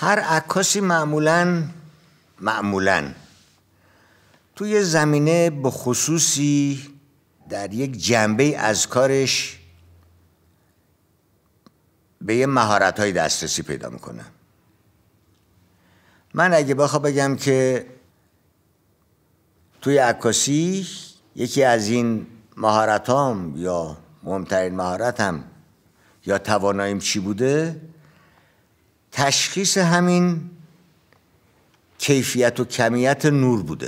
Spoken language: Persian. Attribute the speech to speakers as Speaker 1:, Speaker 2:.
Speaker 1: هر عکاسی معمولا معمولا توی زمینه به خصوصی در یک جنبه از کارش به یه مهارت های دسترسی پیدا میکنه من اگه بخوام بگم که توی عکاسی یکی از این مهارتام یا مهمترین مهارتم یا تواناییم چی بوده تشخیص همین کیفیت و کمیت نور بوده